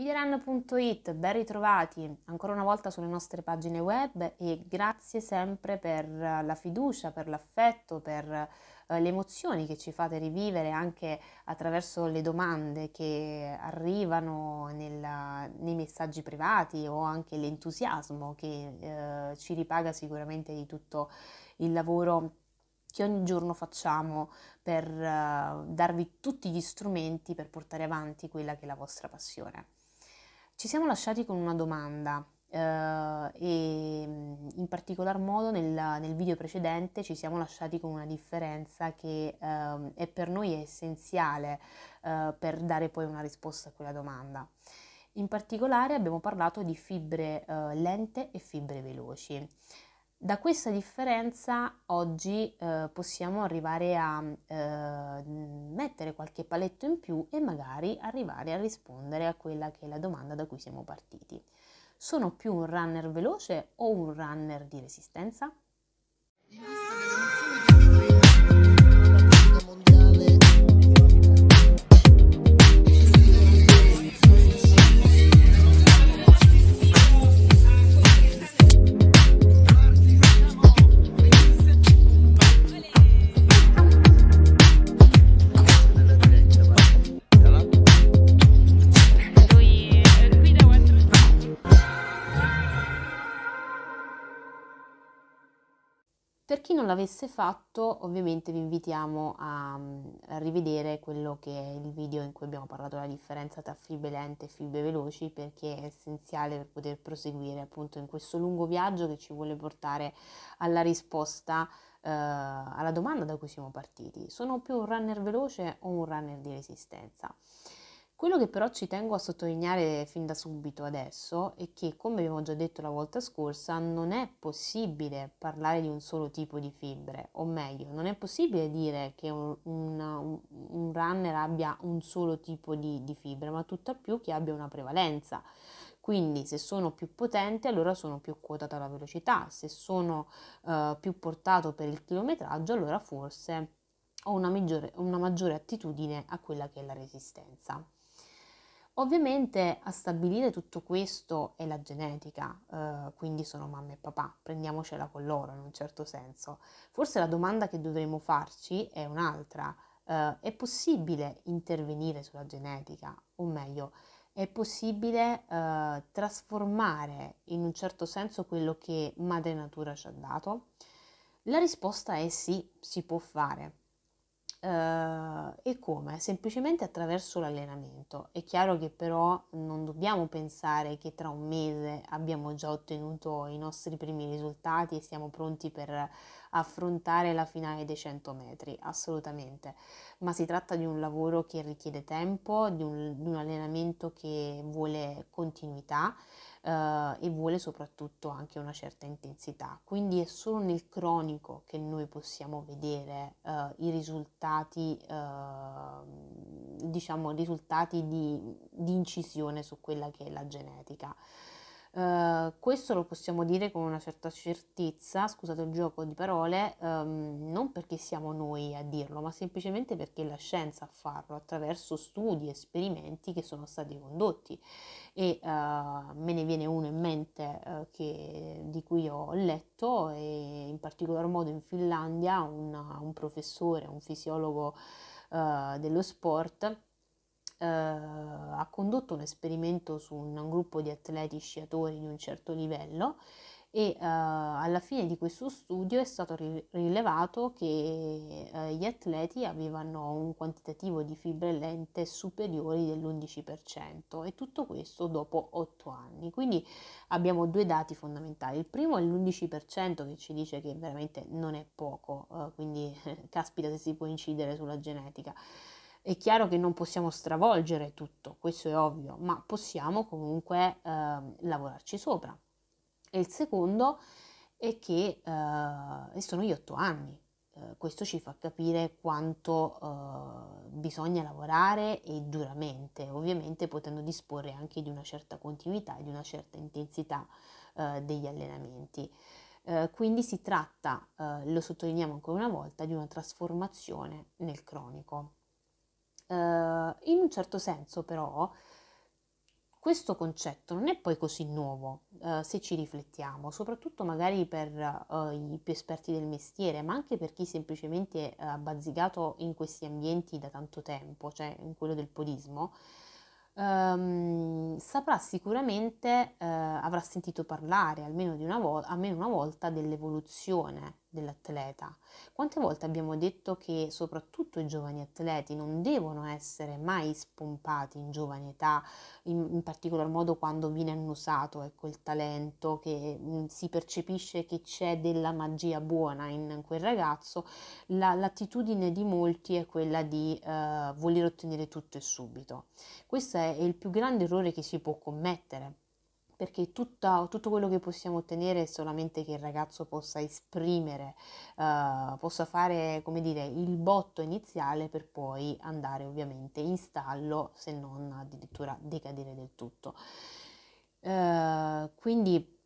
Videran.it, ben ritrovati ancora una volta sulle nostre pagine web e grazie sempre per la fiducia, per l'affetto, per eh, le emozioni che ci fate rivivere anche attraverso le domande che arrivano nella, nei messaggi privati o anche l'entusiasmo che eh, ci ripaga sicuramente di tutto il lavoro che ogni giorno facciamo per eh, darvi tutti gli strumenti per portare avanti quella che è la vostra passione. Ci siamo lasciati con una domanda eh, e mm, in particolar modo nel, nel, video precedente ci siamo lasciati con una differenza che eh, è per noi essenziale eh, per dare poi una risposta a quella domanda. In particolare abbiamo parlato di fibre eh, lente e fibre veloci. Da questa differenza oggi eh, possiamo arrivare a eh, mettere qualche paletto in più e magari arrivare a rispondere a quella che è la domanda da cui siamo partiti. Sono più un runner veloce o un runner di resistenza? Per chi non l'avesse fatto, ovviamente vi invitiamo a, mm, a, rivedere quello che è il video in cui abbiamo parlato della differenza tra fibre lente e fibre veloci, perché è essenziale per poter proseguire appunto in questo lungo viaggio che ci vuole portare alla risposta eh, alla domanda da cui siamo partiti. Sono più un runner veloce o un runner di resistenza? Quello che però ci tengo a sottolineare fin da subito adesso è che, come abbiamo già detto la volta scorsa, non è possibile parlare di un solo tipo di fibre, o meglio, non è possibile dire che un, un, un runner abbia un solo tipo di, di fibre, ma tutt'al più che abbia una prevalenza. Quindi se sono più potente allora sono più quotata alla velocità, se sono eh, più portato per il chilometraggio allora forse ho una maggiore, una maggiore attitudine a quella che è la resistenza. Ovviamente a stabilire tutto questo è la genetica, eh, quindi sono mamma e papà, prendiamocela con loro in un certo senso. Forse la domanda che dovremmo farci è un'altra. Eh, è possibile intervenire sulla genetica? O meglio, è possibile eh, trasformare in un certo senso quello che madre natura ci ha dato? La risposta è sì, si può fare. Uh, e come? Semplicemente attraverso l'allenamento. È chiaro che però non dobbiamo pensare che tra un mese abbiamo già ottenuto i nostri primi risultati e siamo pronti per affrontare la finale dei 100 metri, assolutamente, ma si tratta di un lavoro che richiede tempo, di un, di un allenamento che vuole continuità. Uh, e vuole soprattutto anche una certa intensità. Quindi è solo nel cronico che noi possiamo vedere uh, i risultati, uh, diciamo, risultati di, di incisione su quella che è la genetica. Uh, questo lo possiamo dire con una certa certezza, scusate il gioco di parole, um, non perché siamo noi a dirlo, ma semplicemente perché la scienza a farlo attraverso studi, e esperimenti che sono stati condotti. E uh, me ne viene uno in mente uh, che, di cui ho letto, e in particolar modo in Finlandia un, un professore, un fisiologo dello sport, eh, ha condotto un esperimento su un gruppo di atleti sciatori di un certo livello e eh, alla fine di questo studio è stato rilevato che eh, gli atleti avevano un quantitativo di fibre lente superiori dell'11% e tutto questo dopo 8 anni. Quindi abbiamo due dati fondamentali. Il primo è l'11% che ci dice che veramente non è poco, eh, quindi caspita se si può incidere sulla genetica. È chiaro che non possiamo stravolgere tutto, questo è ovvio, ma possiamo comunque eh, lavorarci sopra. E il secondo è che eh, sono gli otto anni. Eh, questo ci fa capire quanto eh, bisogna lavorare e duramente, ovviamente potendo disporre anche di una certa continuità e di una certa intensità eh, degli allenamenti. Uh, quindi si tratta, uh, lo sottolineiamo ancora una volta, di una trasformazione nel cronico. Eh, in un certo senso però questo concetto non è poi così nuovo uh, se ci riflettiamo, soprattutto magari per uh, i più esperti del mestiere, ma anche per chi semplicemente ha bazzicato in questi ambienti da tanto tempo, cioè in quello del podismo. Um, saprà sicuramente, avrà sentito parlare almeno, di una vo- almeno una volta dell'evoluzione dell'atleta. Quante volte abbiamo detto che soprattutto i giovani atleti non devono essere mai spompati in giovane età, in, in particolar modo quando viene annusato ecco, il talento, che mh, mm, si percepisce che c'è della magia buona in, quel ragazzo, la, l'attitudine di molti è quella di eh, voler ottenere tutto e subito. Questo è il più grande errore che si può commettere perché tutta, tutto quello che possiamo ottenere è solamente che il ragazzo possa esprimere, uh, possa fare come dire il botto iniziale per poi andare ovviamente in stallo se non addirittura decadere del tutto. Uh, quindi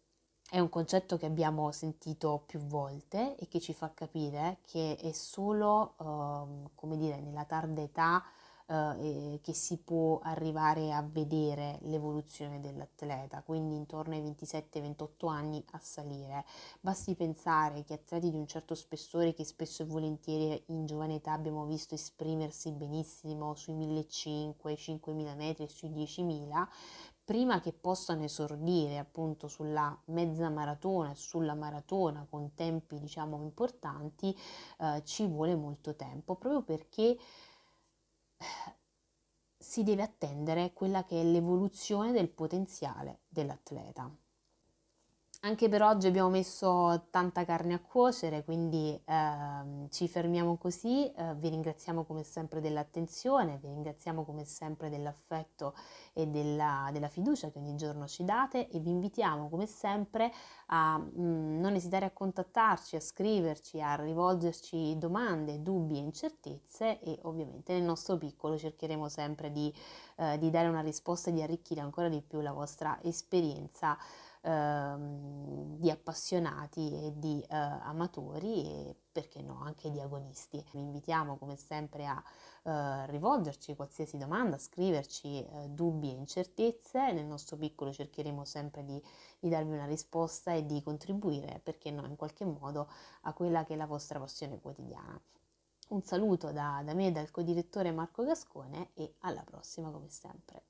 è un concetto che abbiamo sentito più volte e che ci fa capire che è solo, uh, come dire, nella tarda età eh, che si può arrivare a vedere l'evoluzione dell'atleta, quindi intorno ai 27-28 anni a salire. Basti pensare che atleti di un certo spessore che spesso e volentieri in giovane età abbiamo visto esprimersi benissimo sui 1500, 5.000 metri e sui 10.000, prima che possano esordire appunto sulla mezza maratona e sulla maratona con tempi diciamo importanti eh, ci vuole molto tempo proprio perché si deve attendere quella che è l'evoluzione del potenziale dell'atleta. Anche per oggi abbiamo messo tanta carne a cuocere, quindi eh, ci fermiamo così, eh, vi ringraziamo come sempre dell'attenzione, vi ringraziamo come sempre dell'affetto e della, della fiducia che ogni giorno ci date e vi invitiamo come sempre a mh, mm, non esitare a contattarci, a scriverci, a rivolgerci domande, dubbi e incertezze e ovviamente nel nostro piccolo cercheremo sempre di, eh, di dare una risposta e di arricchire ancora di più la vostra esperienza Ehm, di appassionati e di eh, amatori e perché no anche di agonisti. Vi invitiamo come sempre a eh, rivolgerci qualsiasi domanda, scriverci eh, dubbi e incertezze, nel nostro piccolo cercheremo sempre di, di darvi una risposta e di contribuire perché no in qualche modo a quella che è la vostra passione quotidiana. Un saluto da, da me e dal co-direttore Marco Gascone e alla prossima come sempre.